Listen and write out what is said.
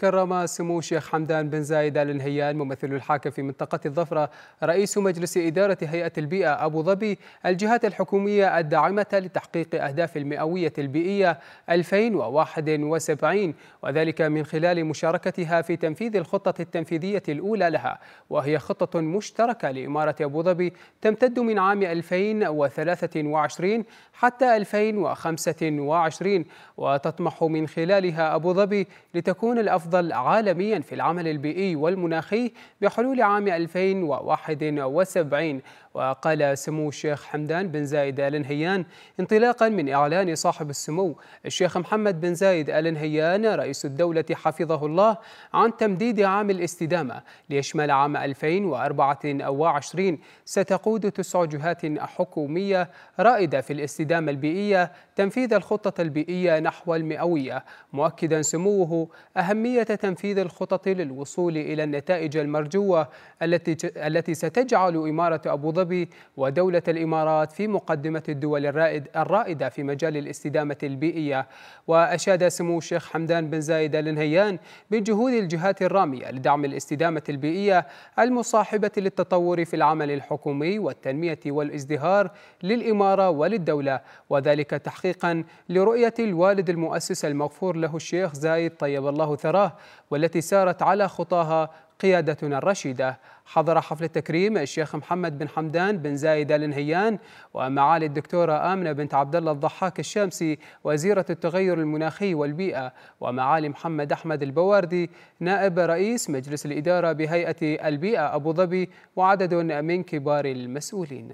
كرم سمو الشيخ حمدان بن زايد ال نهيان ممثل الحاكم في منطقة الظفرة رئيس مجلس إدارة هيئة البيئة أبو ظبي الجهات الحكومية الداعمة لتحقيق أهداف المئوية البيئية 2071 وذلك من خلال مشاركتها في تنفيذ الخطة التنفيذية الأولى لها وهي خطة مشتركة لإمارة أبو ظبي تمتد من عام 2023 حتى 2025 وتطمح من خلالها أبو ظبي لتكون الأفضل الأفضل عالميا في العمل البيئي والمناخي بحلول عام 2071 وقال سمو الشيخ حمدان بن زايد آل نهيان انطلاقا من إعلان صاحب السمو الشيخ محمد بن زايد آل نهيان رئيس الدولة حفظه الله عن تمديد عام الاستدامة ليشمل عام 2024 ستقود تسع جهات حكومية رائدة في الاستدامة البيئية تنفيذ الخطة البيئية نحو المئوية مؤكدا سموه أهمية تنفيذ الخطط للوصول إلى النتائج المرجوة التي التي ستجعل إمارة أبو ظبي أبي ودولة الإمارات في مقدمة الدول الرائد الرائدة في مجال الاستدامة البيئية وأشاد سمو الشيخ حمدان بن زايد الانهيان بجهود الجهات الرامية لدعم الاستدامة البيئية المصاحبة للتطور في العمل الحكومي والتنمية والازدهار للإمارة وللدولة وذلك تحقيقا لرؤية الوالد المؤسس المغفور له الشيخ زايد طيب الله ثراه والتي سارت على خطاها قيادتنا الرشيدة حضر حفل التكريم الشيخ محمد بن حمدان بن زايد آل نهيان ومعالي الدكتورة آمنة بنت عبد الله الضحاك الشامسي وزيرة التغير المناخي والبيئة ومعالي محمد أحمد البواردي نائب رئيس مجلس الإدارة بهيئة البيئة أبو ظبي وعدد من كبار المسؤولين